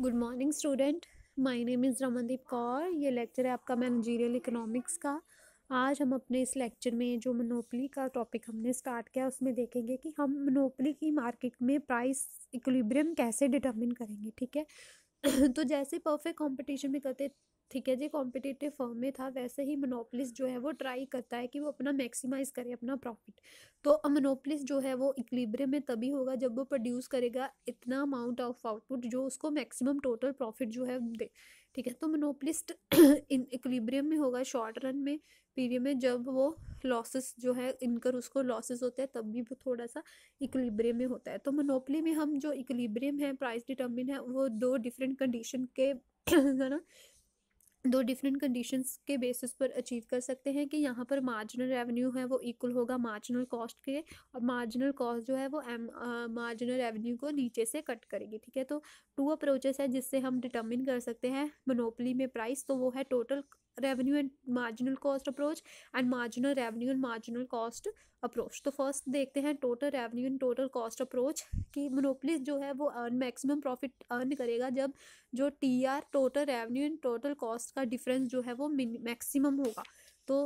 good morning student my name is Ramandeep Kaur ये lecture है आपका मैनेजीरियल इकोनॉमिक्स का आज हम अपने इस लेक्चर में जो मनोपली का टॉपिक हमने स्टार्ट किया उसमें देखेंगे कि हम मनोपली की मार्केट में प्राइस इक्विलिब्रियम कैसे डिटरमिन करेंगे ठीक है तो जैसे परफेक्ट कंपटीशन में करते ठीक है जी कॉम्पिटिटिव फॉर्म में था वैसे ही मोनोपलिस जो है वो ट्राई करता है कि वो अपना मैक्सिमाइज करे अपना प्रॉफिट तो मोनोपलिस जो है वो इक्लिब्रियम में तभी होगा जब वो प्रोड्यूस करेगा इतना अमाउंट ऑफ आउटपुट जो उसको मैक्सिमम टोटल प्रॉफिट जो है दे ठीक है तो मोनोपलिस्ट इन इक्लिब्रियम में होगा शॉर्ट रन में पीरियड में जब वो लॉसेस जो है इनकर उसको लॉसेस होते हैं तब भी वो थोड़ा सा इक्लिब्रियम में होता है तो मोनोपली में हम जो इक्लिब्रियम है प्राइस डिटर्मिन है वो दो डिफरेंट कंडीशन के है ना दो डिफरेंट कंडीशंस के बेसिस पर अचीव कर सकते हैं कि यहाँ पर मार्जिनल रेवेन्यू है वो इक्वल होगा मार्जिनल कॉस्ट के और मार्जिनल कॉस्ट जो है वो एम मार्जिनल रेवेन्यू को नीचे से कट करेगी ठीक है तो टू अप्रोचेस है जिससे हम डिटर्मिन कर सकते हैं मोनोपली में प्राइस तो वो है total revenue and marginal cost approach and marginal revenue and marginal cost approach तो फर्स्ट देखते हैं total revenue and total cost approach कि मोनोपलिस जो है वो अर्न मैक्सिमम प्रॉफिट अर्न करेगा जब जो T R total revenue and total cost का डिफरेंस जो है वो मैक्सिमम होगा तो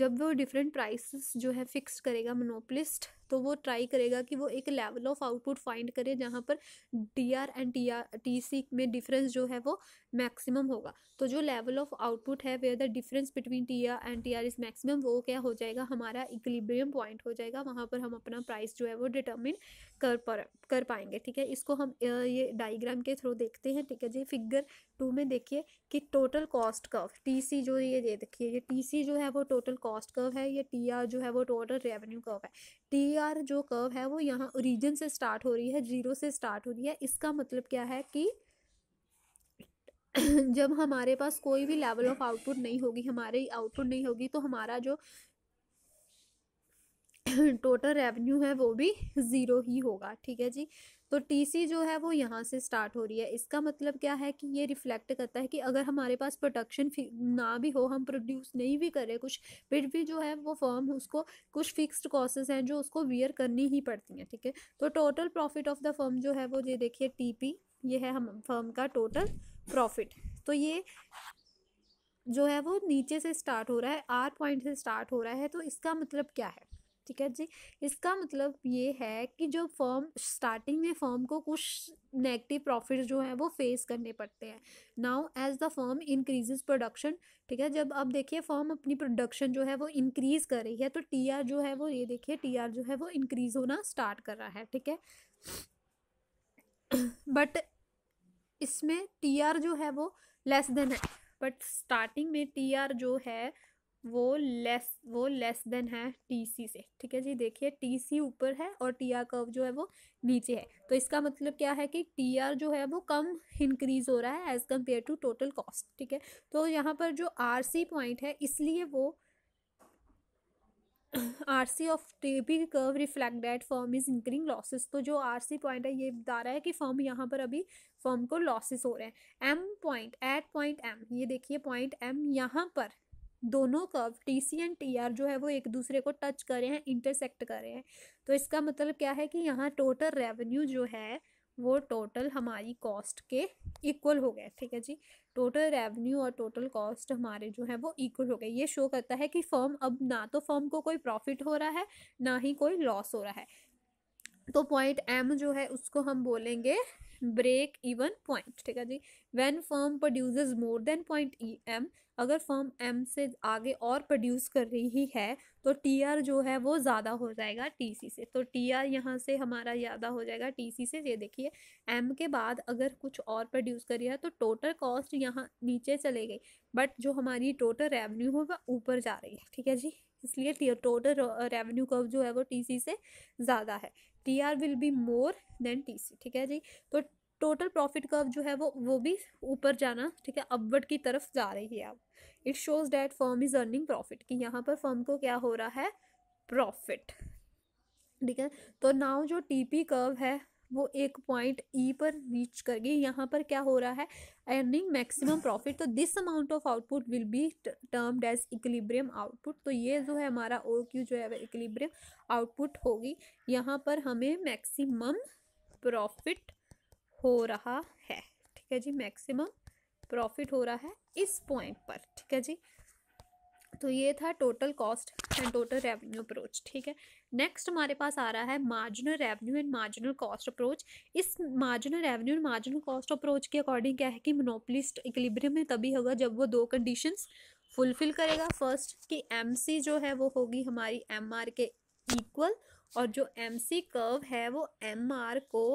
जब वो डिफरेंट प्राइसेस जो है फिक्स करेगा मोनोपलिस्ट तो वो ट्राई करेगा कि वो एक लेवल ऑफ आउटपुट फाइंड करे जहाँ पर D R and T R T C में डिफरेंस जो है वो मैक्सिमम होगा तो जो लेवल ऑफ आउटपुट है where the difference between T R and T R is maximum वो क्या हो जाएगा हमारा इक्लिब्रियम पॉइंट हो जाएगा वहाँ पर हम अपना प्राइस जो है वो डिटर्मिन कर पर कर पाएंगे ठीक है इसको हम ये डाइग्राम के थ्रू देखते हैं ठीक है जी फिगर टू में देखिए कि टोटल कॉस्ट कर्व टीसी जो ये देखिए ये टीसी जो है वो टोटल कॉस्ट कर्व है ये टीआर जो है वो टोटल रेवेन्यू कर्व है टी आर जो कर्व है वो यहाँ ओरिजिन से स्टार्ट हो रही है जीरो से स्टार्ट हो रही है इसका मतलब क्या है कि जब हमारे पास कोई भी लेवल ऑफ आउटपुट नहीं होगी हमारे आउटपुट नहीं होगी तो हमारा जो टोटल रेवेन्यू है वो भी ज़ीरो ही होगा ठीक है जी तो टीसी जो है वो यहाँ से स्टार्ट हो रही है इसका मतलब क्या है कि ये रिफ्लेक्ट करता है कि अगर हमारे पास प्रोडक्शन ना भी हो हम प्रोड्यूस नहीं भी करें कुछ फिर भी जो है वो फर्म उसको कुछ फिक्स्ड कॉसेज हैं जो उसको वियर करनी ही पड़ती हैं ठीक है तो total profit of the firm जो है वो ये देखिए पी ये है हम फर्म का टोटल प्रॉफिट तो ये जो है वो नीचे से स्टार्ट हो रहा है आर पॉइंट से स्टार्ट हो रहा है तो इसका मतलब क्या है ठीक है जी इसका मतलब ये है कि जो फर्म स्टार्टिंग में फर्म को कुछ नेगेटिव प्रॉफिट जो है वो फेस करने पड़ते हैं now as the firm increases production ठीक है जब अब देखिए फर्म अपनी प्रोडक्शन जो है वो इंक्रीज़ कर रही है तो टी आर जो है वो ये देखिए टी आर जो है वो इंक्रीज़ होना स्टार्ट कर रहा है ठीक है बट इसमें टी आर जो है वो लेस देन है बट स्टार्टिंग में टी आर जो है वो लेस वो लेस देन है टीसी से ठीक है जी देखिए टीसी ऊपर है और टी आर कर्व जो है वो नीचे है तो इसका मतलब क्या है कि टी आर जो है वो कम इंक्रीज हो रहा है as compare to total cost ठीक है तो यहाँ पर जो आर सी पॉइंट है इसलिए वो R C of TP curve reflect that firm is incurring losses तो जो आर सी पॉइंट है ये बता रहा है कि फॉर्म यहाँ पर अभी फॉर्म को लॉसेस हो रहे हैं M point at point M ये देखिए पॉइंट एम यहाँ पर दोनों curve T C and T R जो है वो एक दूसरे को टच करे हैं इंटरसेक्ट करे हैं तो इसका मतलब क्या है कि यहाँ टोटल रेवेन्यू जो है वो टोटल हमारी कॉस्ट के इक्वल हो गए ठीक है जी टोटल रेवेन्यू और टोटल कॉस्ट हमारे जो है वो इक्वल हो गए ये शो करता है कि फर्म अब ना तो फर्म को कोई प्रॉफिट हो रहा है ना ही कोई लॉस हो रहा है तो पॉइंट एम जो है उसको हम बोलेंगे ब्रेक इवन पॉइंट ठीक है जी when firm produces more than point E M अगर फर्म एम से आगे और प्रोड्यूस कर रही है तो टी आर जो है वो ज़्यादा हो जाएगा टी सी से तो टी आर यहाँ से हमारा ज़्यादा हो जाएगा टी सी से ये देखिए एम के बाद अगर कुछ और प्रोड्यूस कर रही है तो टोटल कॉस्ट यहाँ नीचे चले गई बट जो हमारी टोटल रेवन्यू है वह ऊपर जा रही है ठीक है जी इसलिए टोटल रेवेन्यू कर्व जो है वो टी सी से ज़्यादा है T R will be more than T C ठीक है जी तो टोटल प्रॉफिट कर्व जो है वो वो भी ऊपर जाना ठीक है अपवर्ड की तरफ जा रही है अब it shows that firm is earning profit कि यहाँ पर फर्म को क्या हो रहा है प्रॉफिट ठीक है तो नाउ जो टी पी कर्व है वो एक पॉइंट ई e पर रीच कर गई यहाँ पर क्या हो रहा है अर्निंग मैक्सिमम प्रॉफिट तो this amount of output will be termed as equilibrium output तो ये जो है हमारा ओ क्यू जो है इक्लिब्रियम आउटपुट होगी यहाँ पर हमें मैक्सिमम प्रॉफिट हो रहा है ठीक है जी मैक्सिमम प्रॉफिट हो रहा है इस पॉइंट पर ठीक है जी तो ये था total cost and total revenue approach ठीक है नेक्स्ट हमारे पास आ रहा है marginal revenue and marginal cost approach इस marginal revenue and marginal cost approach के अकॉर्डिंग क्या है कि मोनोपलिस्ट इक्लिब्रियम में तभी होगा जब वो दो कंडीशंस फुलफिल करेगा फर्स्ट कि एम जो है वो होगी हमारी एम के इक्वल और जो एम कर्व है वो एम को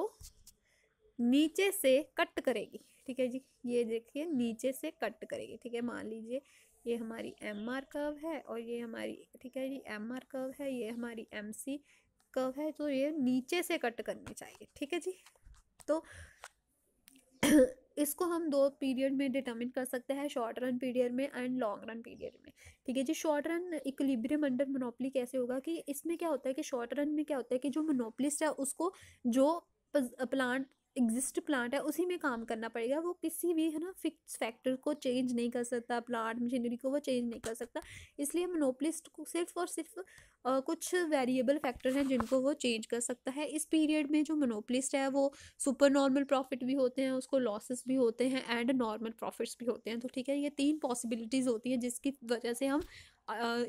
नीचे से कट करेगी ठीक है जी ये देखिए नीचे से कट करेगी ठीक है मान लीजिए ये हमारी एम आर कर्व है और ये हमारी ठीक है जी एम आर कर्व है ये हमारी एम सी कर्व है तो ये नीचे से कट करनी चाहिए ठीक है जी तो इसको हम दो पीरियड में डिटर्मिन कर सकते हैं शॉर्ट रन पीरियड में एंड लॉन्ग रन पीरियड में ठीक है जी short run equilibrium under monopoly कैसे होगा कि इसमें क्या होता है कि शॉर्ट रन में क्या होता है कि जो मोनोपलिस्ट है उसको जो प्लांट एग्जिस्ट प्लांट है उसी में काम करना पड़ेगा वो किसी भी है ना फिक्स फैक्टर को चेंज नहीं कर सकता प्लांट मशीनरी को वो चेंज नहीं कर सकता इसलिए मोनोपलिस्ट को सिर्फ और सिर्फ आ, कुछ वेरिएबल फैक्टर हैं जिनको वो चेंज कर सकता है इस पीरियड में जो मोनोपलिस्ट है वो सुपर नॉर्मल प्रॉफिट भी होते हैं उसको लॉसेस भी होते हैं एंड नॉर्मल प्रॉफिट्स भी होते हैं तो ठीक है ये तीन पॉसिबिलिटीज़ होती हैं जिसकी वजह से हम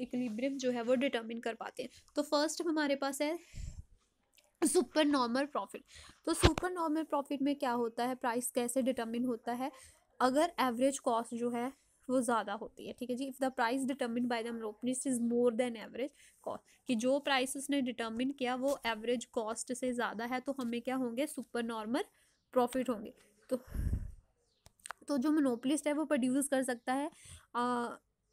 इक्लिब्रियम जो है वो डिटर्मिन कर पाते हैं तो फर्स्ट हमारे पास है सुपर नॉर्मल प्रॉफिट तो सुपर नॉर्मल प्रॉफिट में क्या होता है प्राइस कैसे डिटर्मिन होता है अगर एवरेज कॉस्ट जो है वो ज़्यादा होती है ठीक है जी if the price determine by the monopolist is more than average cost कि जो प्राइस उसने डिटर्मिन किया वो एवरेज कॉस्ट से ज़्यादा है तो हमें क्या होंगे सुपर नॉर्मल प्रॉफिट होंगे तो तो जो मोनोपलिस्ट है वो प्रोड्यूस कर सकता है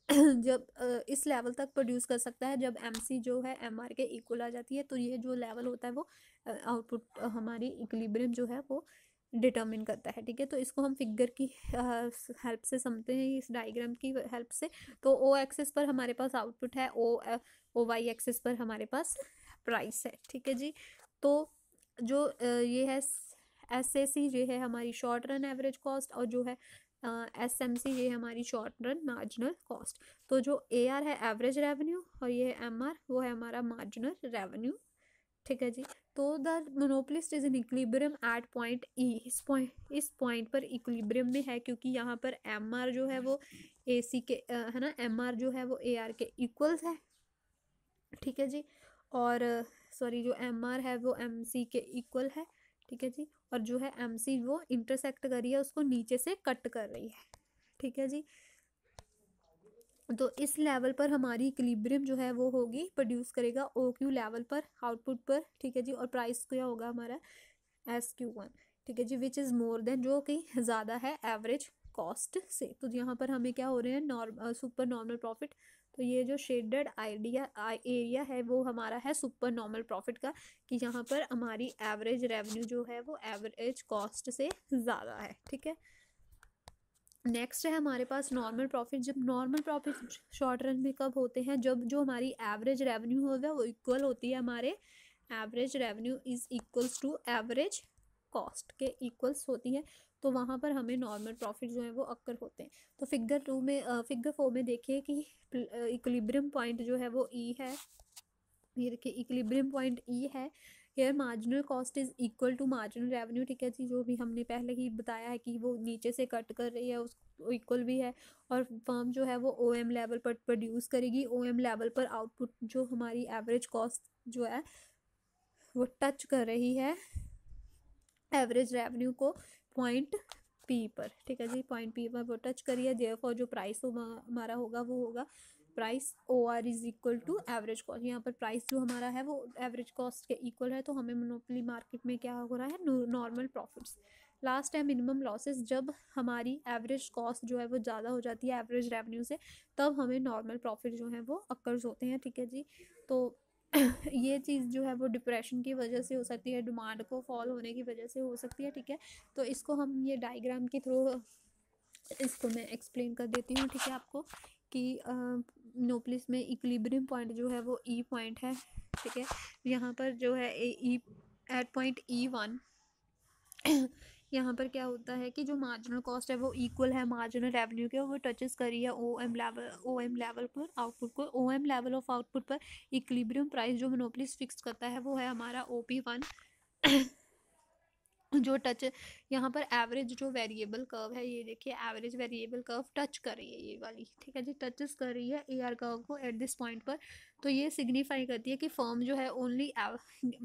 जब इस लेवल तक प्रोड्यूस कर सकता है जब एम सी जो है एम आर के इक्वल आ जाती है तो ये जो लेवल होता है वो आउटपुट हमारी इक्लिब्रियम जो है वो डिटर्मिन करता है ठीक है तो इसको हम फिगर की हेल्प से समझते हैं इस डायग्राम की हेल्प से तो ओ एक्सेस पर हमारे पास आउटपुट है ओ ओ वाई एक्सेस पर हमारे पास प्राइस है ठीक है जी तो जो ये है एस एस सी ये है हमारी शॉर्ट रन एवरेज कॉस्ट और जो है एस एम सी ये है हमारी शॉर्ट रन मार्जिनल कॉस्ट तो जो ए आर है एवरेज रेवेन्यू और ये है एम आर वो है हमारा मार्जिनल रेवेन्यू ठीक है जी तो the monopolist is in equilibrium at point E इस पॉइंट इस पॉइंट पर इक्लिब्रियम में है क्योंकि यहाँ पर एम आर जो है वो ए सी के है ना एम आर जो है वो ए आर के इक्वल्स है ठीक है जी और सॉरी जो एम आर है वो एम सी के इक्वल है ठीक है जी और जो है एम सी वो इंटरसेक्ट कर रही है उसको नीचे से कट कर रही है ठीक है जी तो इस लेवल पर हमारी इक्लिब्रियम जो है वो होगी प्रोड्यूस करेगा ओ क्यू लेवल पर आउटपुट पर ठीक है जी और प्राइस क्या होगा हमारा एस क्यू वन ठीक है जी विच इज़ मोर देन जो कि ज़्यादा है एवरेज कॉस्ट से तो यहाँ पर हमें क्या हो रहे हैं नॉर्म सुपर नॉर्मल प्रॉफिट तो ये जो शेडेड आइडिया एरिया है वो हमारा है सुपर नॉर्मल प्रॉफिट का कि यहाँ पर हमारी एवरेज रेवेन्यू जो है वो एवरेज कॉस्ट से ज़्यादा है ठीक है नेक्स्ट है हमारे पास नॉर्मल प्रॉफिट जब नॉर्मल प्रॉफिट शॉर्ट रन में कब होते हैं जब जो हमारी एवरेज रेवेन्यू होगा वो इक्वल होती है हमारे average revenue is equals to average cost के इक्वल्स होती है तो वहाँ पर हमें नॉर्मल प्रॉफिट जो है वो अक्कर होते हैं तो फिगर टू में फिगर फोर में देखिए कि इक्लिब्रियम पॉइंट जो है वो ई e है ये देखिए इक्लिब्रियम पॉइंट ई है here marginal cost is equal to marginal revenue ठीक है जी जो भी हमने पहले ही बताया है कि वो नीचे से कट कर रही है उसको इक्वल भी है और फर्म जो है वो ओ एम लेवल पर प्रोड्यूस करेगी ओ एम लेवल पर आउटपुट जो हमारी एवरेज कॉस्ट जो है वो टच कर रही है एवरेज रेवेन्यू को पॉइंट पी पर ठीक है जी पॉइंट पी पर वो टच करिए फॉर जो प्राइस हमारा होगा वो होगा price O R is equal to average cost यहाँ पर प्राइस जो हमारा है वो एवरेज कॉस्ट के इक्वल है तो हमें मोनोपली मार्केट में क्या हो रहा है नॉर्मल प्रॉफिट्स लास्ट है मिनिमम लॉसेस जब हमारी एवरेज कॉस्ट जो है वो ज़्यादा हो जाती है एवरेज रेवेन्यू से तब हमें नॉर्मल प्रॉफिट जो है वो अक्कर्स होते हैं ठीक है जी तो ये चीज़ जो है वो डिप्रेशन की वजह से हो सकती है डिमांड को फॉल होने की वजह से हो सकती है ठीक है तो इसको हम ये डायग्राम के थ्रू इसको मैं एक्सप्लेन कर देती हूँ ठीक है आपको कि नोपलिस में इक्लिब्रियम पॉइंट जो है वो ई e पॉइंट है ठीक है यहाँ पर जो है E at point E one यहाँ पर क्या होता है कि जो मार्जिनल कॉस्ट है वो इक्वल है मार्जिनल रेवेन्यू के वो टचेस करी है O M level O M level पर आउटपुट को O M level of output पर इक्लिब्रियम प्राइस जो मोनोपलिस फिक्स करता है वो है हमारा ओ पी वन जो टच यहाँ पर एवरेज जो वेरिएबल कर्व है ये देखिए एवरेज वेरिएबल कर्व टच कर रही है ये वाली ठीक है जी टचेस कर रही है ए आर कर्व को एट दिस पॉइंट पर तो ये सिग्निफाई करती है कि फर्म जो है only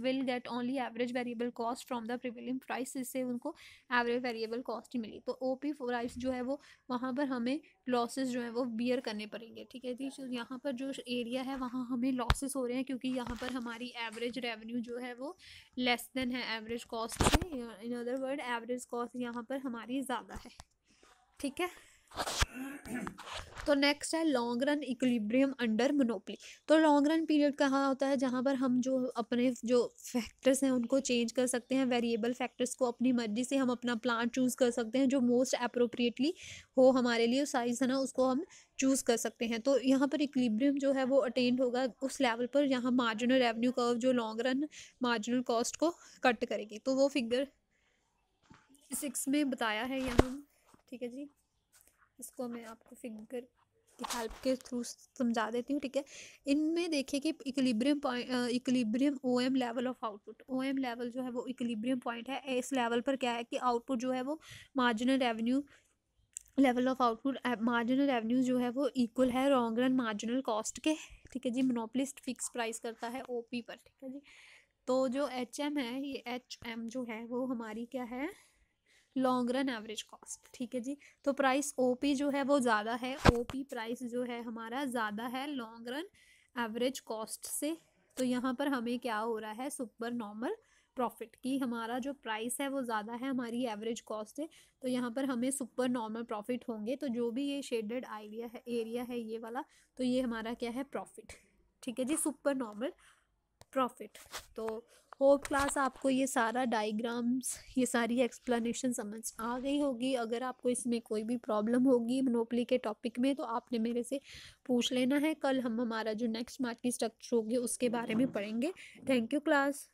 will get only average variable cost from the prevailing price इससे उनको एवरेज वेरिएबल कॉस्ट मिली तो ओ पी प्राइस जो है वो वहाँ पर हमें लॉसेज जो है वो बियर करने पड़ेंगे ठीक है जी तो यहाँ पर जो एरिया है वहाँ हमें लॉसेस हो रहे हैं क्योंकि यहाँ पर हमारी एवरेज रेवेन्यू जो है वो लेस देन है एवरेज कॉस्ट से in other word average cost यहाँ पर हमारी ज़्यादा है ठीक है तो नेक्स्ट है long run equilibrium under monopoly तो लॉन्ग रन पीरियड कहाँ होता है जहाँ पर हम जो अपने जो फैक्टर्स हैं उनको चेंज कर सकते हैं वेरिएबल फैक्टर्स को अपनी मर्जी से हम अपना प्लांट चूज़ कर सकते हैं जो मोस्ट अप्रोप्रिएटली हो हमारे लिए साइज़ है ना उसको हम चूज़ कर सकते हैं तो यहाँ पर इक्विलिब्रियम जो है वो अटेंड होगा उस लेवल पर यहाँ मार्जिनल रेवन्यू कर्व जो लॉन्ग रन मार्जिनल कॉस्ट को कट करेगी तो वो फिगर सिक्स में बताया है यहाँ ठीक है जी इसको मैं आपको फिगर की हेल्प के थ्रू समझा देती हूँ ठीक है इनमें देखिए कि equilibrium point equilibrium O M level of output O M level जो है वो इक्लिब्रियम पॉइंट है इस लेवल पर क्या है कि आउटपुट जो है वो marginal revenue level of output marginal revenue जो है वो इक्वल है रॉन्ग रन मार्जिनल कॉस्ट के ठीक है जी मोनोपलिस्ट फिक्स प्राइस करता है ओ पी पर ठीक है जी तो जो एच एम है ये एच एम जो है वो हमारी क्या है लॉन्ग रन एवरेज कॉस्ट ठीक है जी तो प्राइस पी जो है वो ज़्यादा है पी प्राइस जो है हमारा ज़्यादा है लॉन्ग रन एवरेज कॉस्ट से तो यहाँ पर हमें क्या हो रहा है सुपर नॉर्मल प्रॉफिट की हमारा जो प्राइस है वो ज़्यादा है हमारी एवरेज कॉस्ट से तो यहाँ पर हमें सुपर नॉर्मल प्रॉफिट होंगे तो जो भी ये शेडेड आइडिया है एरिया है ये वाला तो ये हमारा क्या है प्रॉफिट ठीक है जी सुपर नॉर्मल प्रॉफिट तो होप क्लास आपको ये सारा डायग्राम्स ये सारी एक्सप्लेनेशन समझ आ गई होगी अगर आपको इसमें कोई भी प्रॉब्लम होगी मनोपली के टॉपिक में तो आपने मेरे से पूछ लेना है कल हम हमारा जो नेक्स्ट मार्किंग स्ट्रक्चर होगी उसके बारे में पढ़ेंगे थैंक यू क्लास